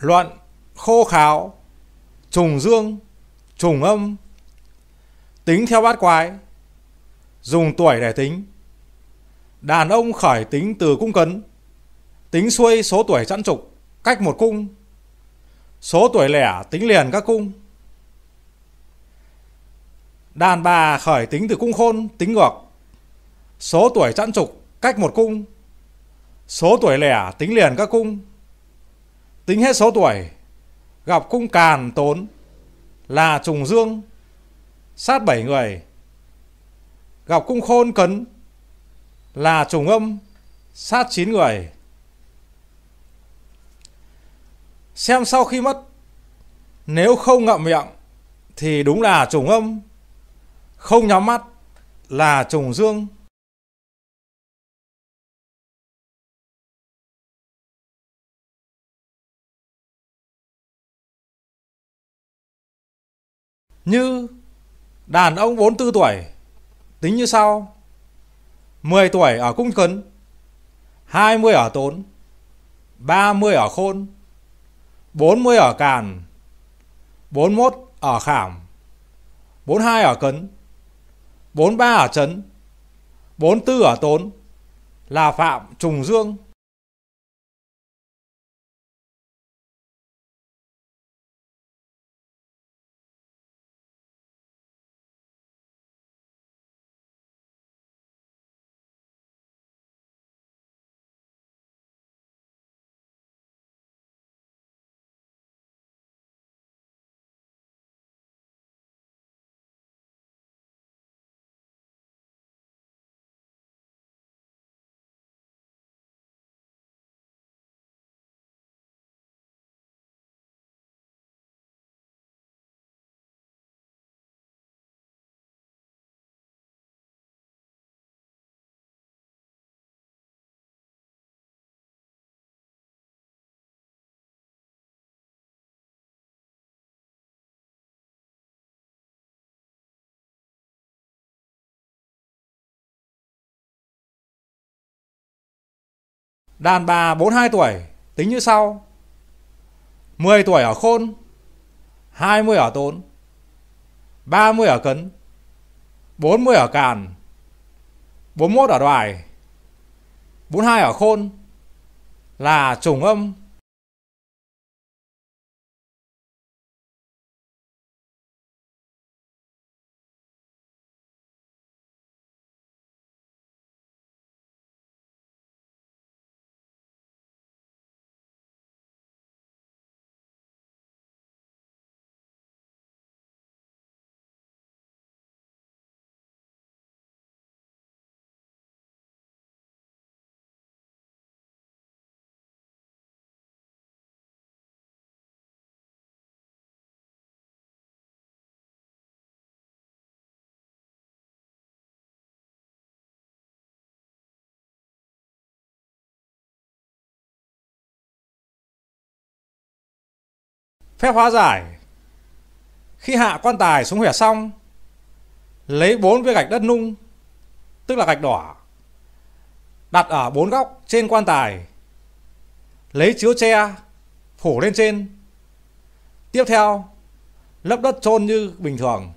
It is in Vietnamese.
luận khô kháo trùng dương trùng âm tính theo bát quái dùng tuổi để tính đàn ông khởi tính từ cung cấn tính xuôi số tuổi chẵn trục cách một cung số tuổi lẻ tính liền các cung đàn bà khởi tính từ cung khôn tính ngược số tuổi chẵn trục cách một cung số tuổi lẻ tính liền các cung Tính hết số tuổi Gặp cung càn tốn Là trùng dương Sát bảy người Gặp cung khôn cấn Là trùng âm Sát chín người Xem sau khi mất Nếu không ngậm miệng Thì đúng là trùng âm Không nhắm mắt Là trùng dương Như đàn ông 44 tuổi tính như sau. 10 tuổi ở cung cấn, 20 ở tốn, 30 ở khôn, 40 ở càn, 41 ở khảm, 42 ở cấn, 43 ở trấn, 44 ở tốn là Phạm Trùng Dương Đàn bà 42 tuổi tính như sau. 10 tuổi ở khôn, 20 ở tốn, 30 ở cấn, 40 ở càn, 41 ở đoài, 42 ở khôn là trùng âm Phép hóa giải Khi hạ quan tài xuống hẻ xong Lấy bốn viên gạch đất nung Tức là gạch đỏ Đặt ở bốn góc trên quan tài Lấy chiếu tre Phủ lên trên Tiếp theo Lấp đất chôn như bình thường